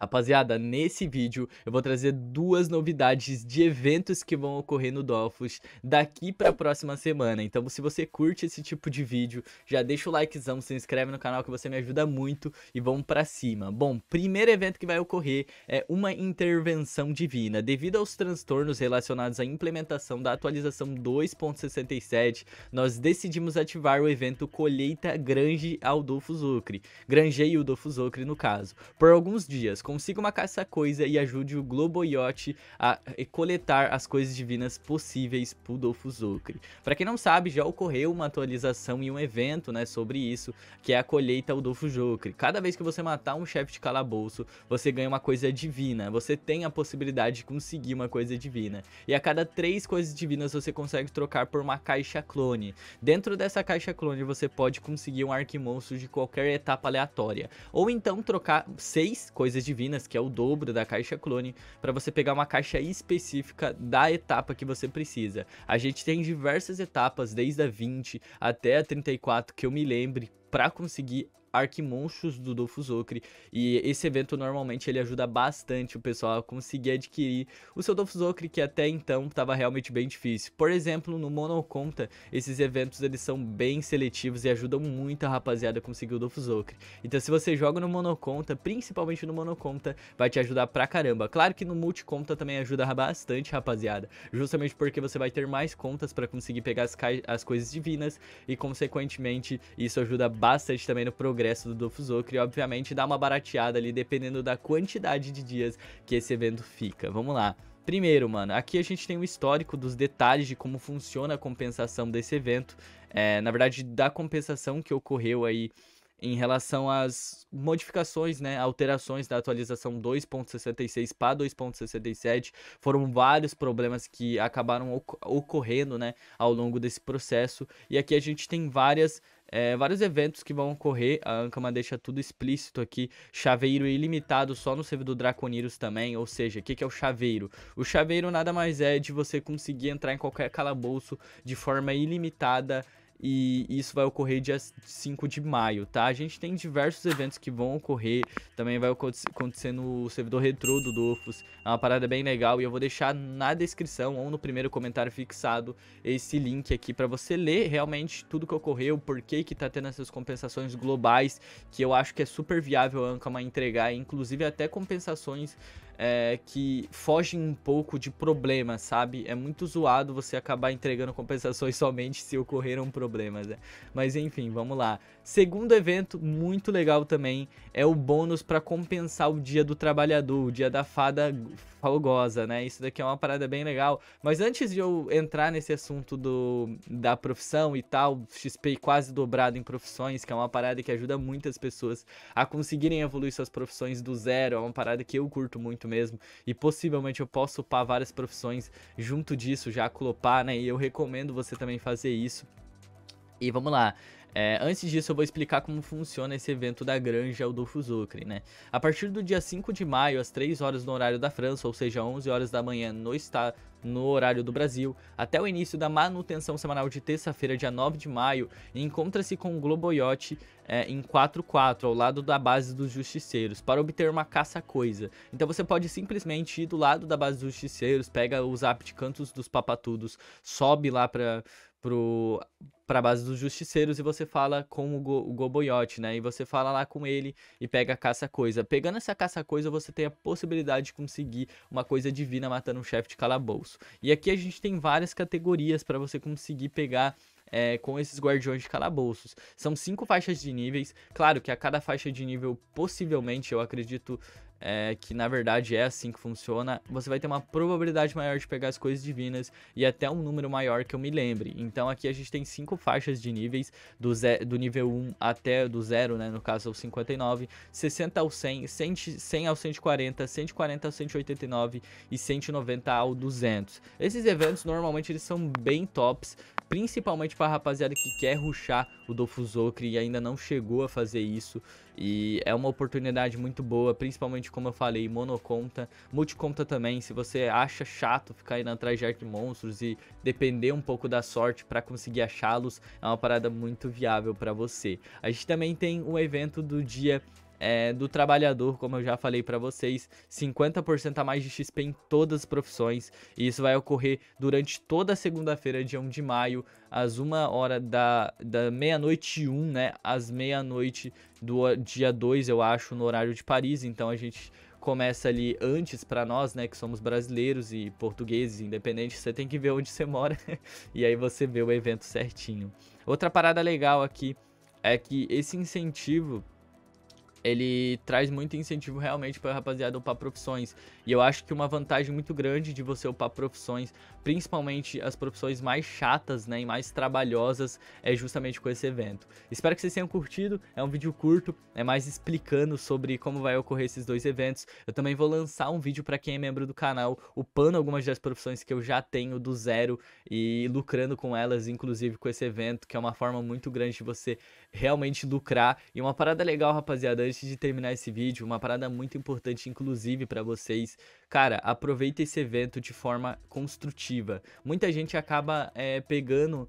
Rapaziada, nesse vídeo eu vou trazer duas novidades de eventos que vão ocorrer no Dolphus daqui para a próxima semana. Então, se você curte esse tipo de vídeo, já deixa o likezão, se inscreve no canal que você me ajuda muito e vamos para cima. Bom, primeiro evento que vai ocorrer é uma intervenção divina. Devido aos transtornos relacionados à implementação da atualização 2.67, nós decidimos ativar o evento Colheita Grande ao Dofus Ocre. Grangeio Dofus Ocre no caso, por alguns dias consiga uma caça-coisa e ajude o Globoyote a eh, coletar as coisas divinas possíveis Pudolfo Zucre. Para quem não sabe, já ocorreu uma atualização e um evento né, sobre isso, que é a colheita Udolfo Zucre. Cada vez que você matar um chefe de calabouço, você ganha uma coisa divina, você tem a possibilidade de conseguir uma coisa divina. E a cada três coisas divinas você consegue trocar por uma caixa clone. Dentro dessa caixa clone você pode conseguir um arquimonstro de qualquer etapa aleatória. Ou então trocar seis coisas divinas divinas, que é o dobro da caixa clone, para você pegar uma caixa específica da etapa que você precisa. A gente tem diversas etapas, desde a 20 até a 34, que eu me lembre, para conseguir Arquimonstros do Dolfo E esse evento normalmente ele ajuda bastante o pessoal a conseguir adquirir o seu Dolfo que até então estava realmente bem difícil. Por exemplo, no Monoconta, esses eventos eles são bem seletivos e ajudam muito a rapaziada a conseguir o Dolfo Então se você joga no Monoconta, principalmente no Monoconta, vai te ajudar pra caramba. Claro que no Multiconta também ajuda bastante, rapaziada. Justamente porque você vai ter mais contas para conseguir pegar as, as coisas divinas e consequentemente isso ajuda bastante também no programa congresso do Dofusokri, e obviamente dá uma barateada ali dependendo da quantidade de dias que esse evento fica. Vamos lá. Primeiro, mano, aqui a gente tem o um histórico dos detalhes de como funciona a compensação desse evento. É, na verdade, da compensação que ocorreu aí em relação às modificações, né, alterações da atualização 2.66 para 2.67, foram vários problemas que acabaram ocorrendo, né, ao longo desse processo. E aqui a gente tem várias é, vários eventos que vão ocorrer. A Ankama deixa tudo explícito aqui. Chaveiro ilimitado só no servidor Draconiros também. Ou seja, o que, que é o chaveiro? O chaveiro nada mais é de você conseguir entrar em qualquer calabouço de forma ilimitada e isso vai ocorrer dia 5 de maio, tá? A gente tem diversos eventos que vão ocorrer, também vai acontecer no servidor retrô do Dofus, é uma parada bem legal e eu vou deixar na descrição ou no primeiro comentário fixado esse link aqui para você ler realmente tudo que ocorreu, por que que tá tendo essas compensações globais, que eu acho que é super viável a Ankama entregar, inclusive até compensações é, que fogem um pouco de problemas, sabe? É muito zoado você acabar entregando compensações somente se ocorreram problemas, né? Mas enfim, vamos lá. Segundo evento, muito legal também, é o bônus para compensar o dia do trabalhador, o dia da fada falgosa, né? Isso daqui é uma parada bem legal. Mas antes de eu entrar nesse assunto do, da profissão e tal, XP quase dobrado em profissões, que é uma parada que ajuda muitas pessoas a conseguirem evoluir suas profissões do zero, é uma parada que eu curto muito mesmo. E possivelmente eu posso upar várias profissões junto disso, já clopar, né? E eu recomendo você também fazer isso e vamos lá. É, antes disso, eu vou explicar como funciona esse evento da Granja Aldolfo Zucre, né? A partir do dia 5 de maio, às 3 horas no horário da França, ou seja, 11 horas da manhã no, está no horário do Brasil, até o início da manutenção semanal de terça-feira, dia 9 de maio, encontra-se com o Globoyote é, em 4-4, ao lado da base dos justiceiros, para obter uma caça-coisa. Então você pode simplesmente ir do lado da base dos justiceiros, pega o zap de cantos dos papatudos, sobe lá para pro, pra base dos justiceiros e você fala com o, Go, o Goboyote, né? E você fala lá com ele e pega a caça-coisa. Pegando essa caça-coisa, você tem a possibilidade de conseguir uma coisa divina matando um chefe de calabouço. E aqui a gente tem várias categorias para você conseguir pegar é, com esses guardiões de calabouços. São cinco faixas de níveis. Claro que a cada faixa de nível, possivelmente, eu acredito é, que na verdade é assim que funciona, você vai ter uma probabilidade maior de pegar as coisas divinas e até um número maior que eu me lembre. Então aqui a gente tem cinco faixas de níveis, do, do nível 1 até do 0, né, no caso é ao 59, 60 ao 100, 100, 100 ao 140, 140 ao 189 e 190 ao 200. Esses eventos normalmente eles são bem tops, principalmente para a rapaziada que quer ruxar o Dofuzokri e ainda não chegou a fazer isso. E é uma oportunidade muito boa, principalmente como eu falei, monoconta, multiconta também. Se você acha chato ficar indo atrás de monstros e depender um pouco da sorte para conseguir achá-los, é uma parada muito viável para você. A gente também tem um evento do dia é, do trabalhador, como eu já falei para vocês, 50% a mais de XP em todas as profissões, e isso vai ocorrer durante toda a segunda-feira, dia 1 de maio, às 1 hora da, da meia-noite 1, né, às meia-noite do dia 2, eu acho, no horário de Paris, então a gente começa ali antes para nós, né, que somos brasileiros e portugueses, independentes, você tem que ver onde você mora e aí você vê o evento certinho. Outra parada legal aqui é que esse incentivo ele traz muito incentivo realmente para a rapaziada upar profissões. E eu acho que uma vantagem muito grande de você upar profissões, principalmente as profissões mais chatas né, e mais trabalhosas, é justamente com esse evento. Espero que vocês tenham curtido, é um vídeo curto, é mais explicando sobre como vai ocorrer esses dois eventos. Eu também vou lançar um vídeo para quem é membro do canal, upando algumas das profissões que eu já tenho do zero e lucrando com elas, inclusive com esse evento, que é uma forma muito grande de você realmente lucrar. E uma parada legal, rapaziada, antes de terminar esse vídeo, uma parada muito importante, inclusive, para vocês. Cara, aproveita esse evento de forma construtiva. Muita gente acaba é, pegando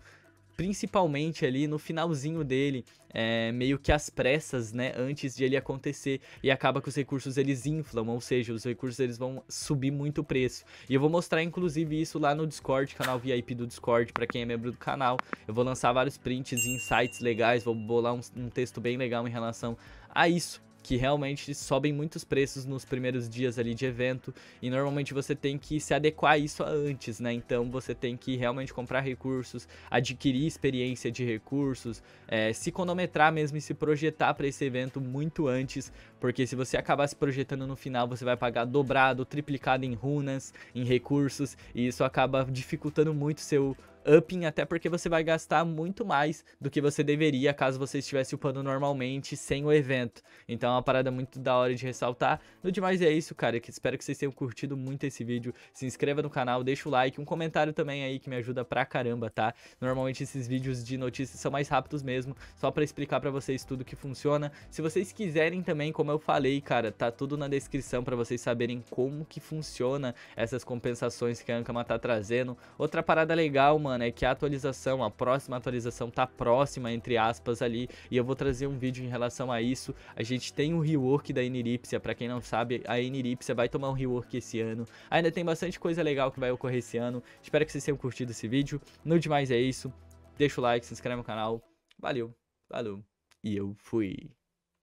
principalmente ali no finalzinho dele, é, meio que às pressas, né, antes de ele acontecer, e acaba que os recursos eles inflam, ou seja, os recursos eles vão subir muito o preço. E eu vou mostrar inclusive isso lá no Discord, canal VIP do Discord, para quem é membro do canal. Eu vou lançar vários prints, insights legais, vou bolar um, um texto bem legal em relação a isso que realmente sobem muitos preços nos primeiros dias ali de evento e normalmente você tem que se adequar a isso antes, né? Então você tem que realmente comprar recursos, adquirir experiência de recursos, é, se cronometrar mesmo e se projetar para esse evento muito antes, porque se você acabar se projetando no final, você vai pagar dobrado, triplicado em runas, em recursos e isso acaba dificultando muito seu upping, até porque você vai gastar muito mais do que você deveria caso você estivesse upando normalmente sem o evento. Então é uma parada muito da hora de ressaltar. No demais é isso, cara. Que espero que vocês tenham curtido muito esse vídeo. Se inscreva no canal, deixa o like, um comentário também aí que me ajuda pra caramba, tá? Normalmente esses vídeos de notícias são mais rápidos mesmo, só para explicar para vocês tudo que funciona. Se vocês quiserem também, como eu falei, cara, tá tudo na descrição para vocês saberem como que funciona essas compensações que a Ankama tá trazendo. Outra parada legal, mano, é que a atualização, a próxima atualização tá próxima, entre aspas, ali. E eu vou trazer um vídeo em relação a isso. A gente tem um rework da Inirípsia, pra quem não sabe, a Inirípsia vai tomar um rework esse ano. Ainda tem bastante coisa legal que vai ocorrer esse ano. Espero que vocês tenham curtido esse vídeo. No demais é isso. Deixa o like, se inscreve no canal. Valeu, valeu. E eu fui.